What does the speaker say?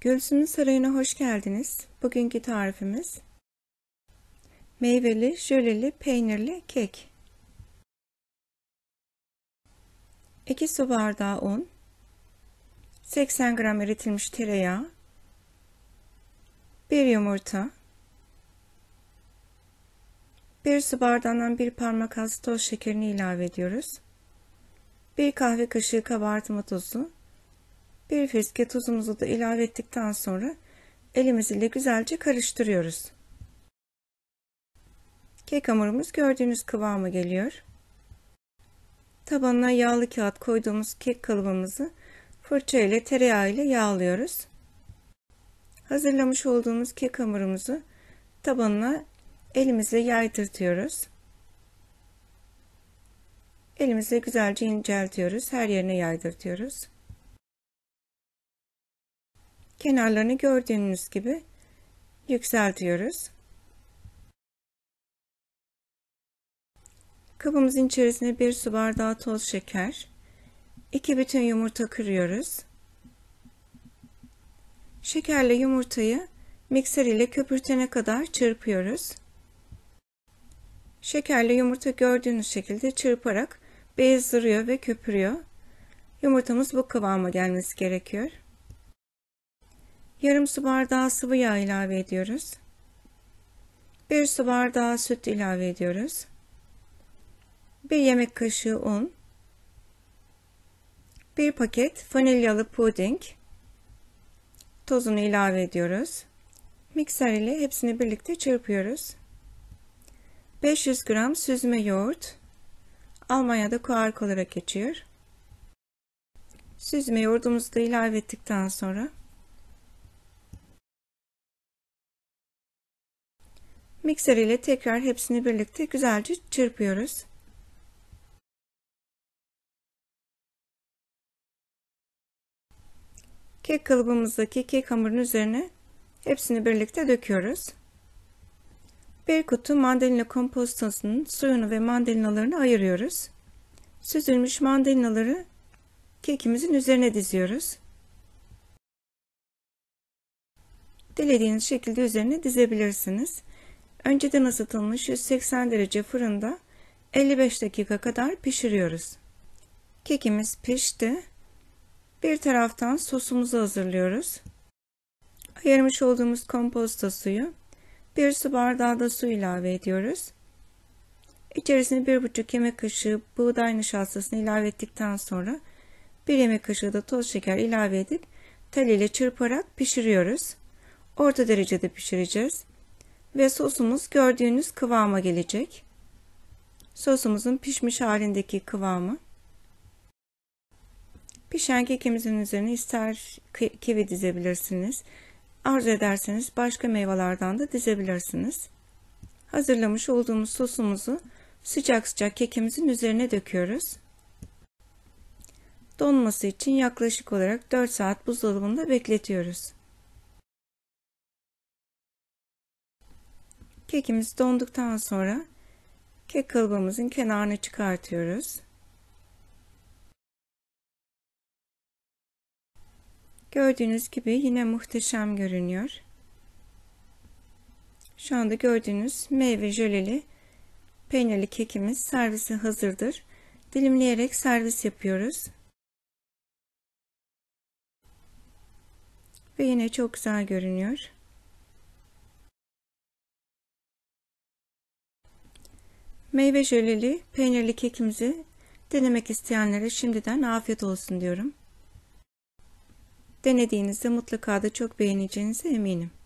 Gülsüm'ün sarayına hoş geldiniz. Bugünkü tarifimiz meyveli, jöleli, peynirli kek. 2 su bardağı un, 80 gram eritilmiş tereyağı, 1 yumurta, 1 su bardağından 1 parmak az toz şekerini ilave ediyoruz. 1 kahve kaşığı kabartma tozu, bir fiske tuzumuzu da ilave ettikten sonra elimiz ile güzelce karıştırıyoruz. Kek hamurumuz gördüğünüz kıvama geliyor. Tabanına yağlı kağıt koyduğumuz kek kalıbımızı fırça ile tereyağı ile yağlıyoruz. Hazırlamış olduğumuz kek hamurumuzu tabanına elimizle yaydırtıyoruz. Elimizle güzelce inceltiyoruz. Her yerine yaydırtıyoruz kenarlarını gördüğünüz gibi yükseltiyoruz. Kabımızın içerisine bir su bardağı toz şeker, iki bütün yumurta kırıyoruz. Şekerle yumurtayı mikser ile köpürtene kadar çırpıyoruz. Şekerle yumurta gördüğünüz şekilde çırparak beyazlıyor ve köpürüyor. Yumurtamız bu kıvama gelmesi gerekiyor. Yarım su bardağı sıvı yağ ilave ediyoruz. 1 su bardağı süt ilave ediyoruz. 1 yemek kaşığı un. 1 paket vanilyalı puding. Tozunu ilave ediyoruz. Mikser ile hepsini birlikte çırpıyoruz. 500 gram süzme yoğurt. Almanya'da kuark olarak geçiyor. Süzme yoğurdumuzu da ilave ettikten sonra Mikser ile tekrar hepsini birlikte güzelce çırpıyoruz. Kek kalıbımızdaki kek hamurunun üzerine hepsini birlikte döküyoruz. Bir kutu mandalina kompostasının suyunu ve mandalinalarını ayırıyoruz. Süzülmüş mandalinaları kekimizin üzerine diziyoruz. Dilediğiniz şekilde üzerine dizebilirsiniz. Önceden ısıtılmış 180 derece fırında 55 dakika kadar pişiriyoruz. Kekimiz pişti. Bir taraftan sosumuzu hazırlıyoruz. Ayırmış olduğumuz komposta suyu bir su bardağı da su ilave ediyoruz. İçerisine bir buçuk yemek kaşığı buğday nişastasını ilave ettikten sonra bir yemek kaşığı da toz şeker ilave edip tel ile çırparak pişiriyoruz. Orta derecede pişireceğiz ve sosumuz gördüğünüz kıvama gelecek. Sosumuzun pişmiş halindeki kıvamı. Pişen kekimizin üzerine ister kivi dizebilirsiniz. Arzu ederseniz başka meyvelerden de dizebilirsiniz. Hazırlamış olduğumuz sosumuzu sıcak sıcak kekimizin üzerine döküyoruz. Donması için yaklaşık olarak 4 saat buzdolabında bekletiyoruz. Kekimiz donduktan sonra kek kalıbımızın kenarını çıkartıyoruz. Gördüğünüz gibi yine muhteşem görünüyor. Şu anda gördüğünüz meyve jöleli peynirli kekimiz servise hazırdır. Dilimleyerek servis yapıyoruz. Ve yine çok güzel görünüyor. Meyve jöleli peynirli kekimizi denemek isteyenlere şimdiden afiyet olsun diyorum. Denediğinizde mutlaka da çok beğeneceğinize eminim.